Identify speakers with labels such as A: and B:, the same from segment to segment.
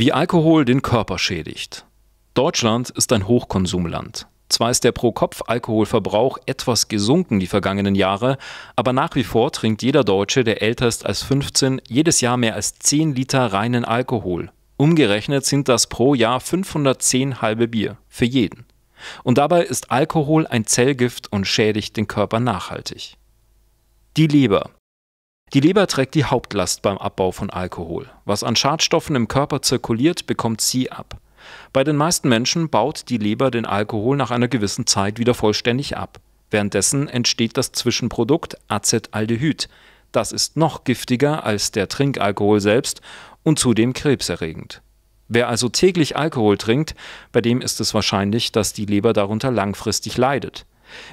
A: Wie Alkohol den Körper schädigt. Deutschland ist ein Hochkonsumland. Zwar ist der Pro-Kopf-Alkoholverbrauch etwas gesunken die vergangenen Jahre, aber nach wie vor trinkt jeder Deutsche, der älter ist als 15, jedes Jahr mehr als 10 Liter reinen Alkohol. Umgerechnet sind das pro Jahr 510 halbe Bier, für jeden. Und dabei ist Alkohol ein Zellgift und schädigt den Körper nachhaltig. Die Leber, die Leber trägt die Hauptlast beim Abbau von Alkohol. Was an Schadstoffen im Körper zirkuliert, bekommt sie ab. Bei den meisten Menschen baut die Leber den Alkohol nach einer gewissen Zeit wieder vollständig ab. Währenddessen entsteht das Zwischenprodukt Acetaldehyd. Das ist noch giftiger als der Trinkalkohol selbst und zudem krebserregend. Wer also täglich Alkohol trinkt, bei dem ist es wahrscheinlich, dass die Leber darunter langfristig leidet.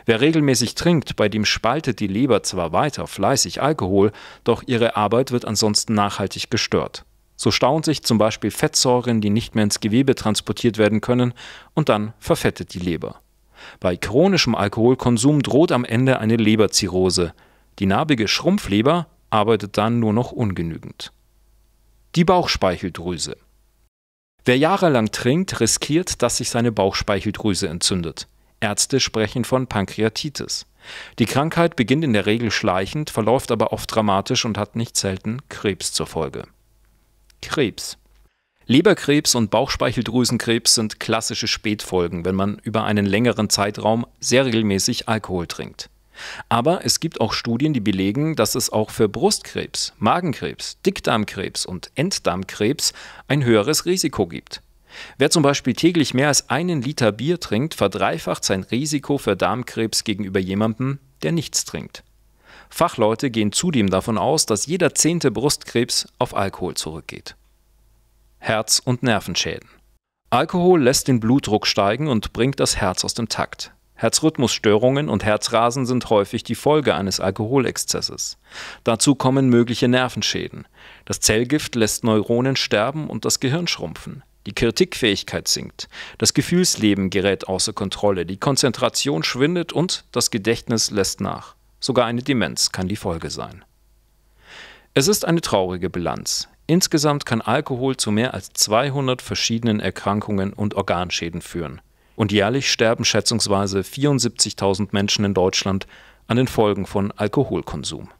A: Wer regelmäßig trinkt, bei dem spaltet die Leber zwar weiter fleißig Alkohol, doch ihre Arbeit wird ansonsten nachhaltig gestört. So stauen sich zum Beispiel Fettsäuren, die nicht mehr ins Gewebe transportiert werden können, und dann verfettet die Leber. Bei chronischem Alkoholkonsum droht am Ende eine Leberzirrhose. Die narbige Schrumpfleber arbeitet dann nur noch ungenügend. Die Bauchspeicheldrüse. Wer jahrelang trinkt, riskiert, dass sich seine Bauchspeicheldrüse entzündet. Ärzte sprechen von Pankreatitis. Die Krankheit beginnt in der Regel schleichend, verläuft aber oft dramatisch und hat nicht selten Krebs zur Folge. Krebs. Leberkrebs und Bauchspeicheldrüsenkrebs sind klassische Spätfolgen, wenn man über einen längeren Zeitraum sehr regelmäßig Alkohol trinkt. Aber es gibt auch Studien, die belegen, dass es auch für Brustkrebs, Magenkrebs, Dickdarmkrebs und Enddarmkrebs ein höheres Risiko gibt. Wer zum Beispiel täglich mehr als einen Liter Bier trinkt, verdreifacht sein Risiko für Darmkrebs gegenüber jemandem, der nichts trinkt. Fachleute gehen zudem davon aus, dass jeder zehnte Brustkrebs auf Alkohol zurückgeht. Herz- und Nervenschäden. Alkohol lässt den Blutdruck steigen und bringt das Herz aus dem Takt. Herzrhythmusstörungen und Herzrasen sind häufig die Folge eines Alkoholexzesses. Dazu kommen mögliche Nervenschäden. Das Zellgift lässt Neuronen sterben und das Gehirn schrumpfen. Die Kritikfähigkeit sinkt, das Gefühlsleben gerät außer Kontrolle, die Konzentration schwindet und das Gedächtnis lässt nach. Sogar eine Demenz kann die Folge sein. Es ist eine traurige Bilanz. Insgesamt kann Alkohol zu mehr als 200 verschiedenen Erkrankungen und Organschäden führen. Und jährlich sterben schätzungsweise 74.000 Menschen in Deutschland an den Folgen von Alkoholkonsum.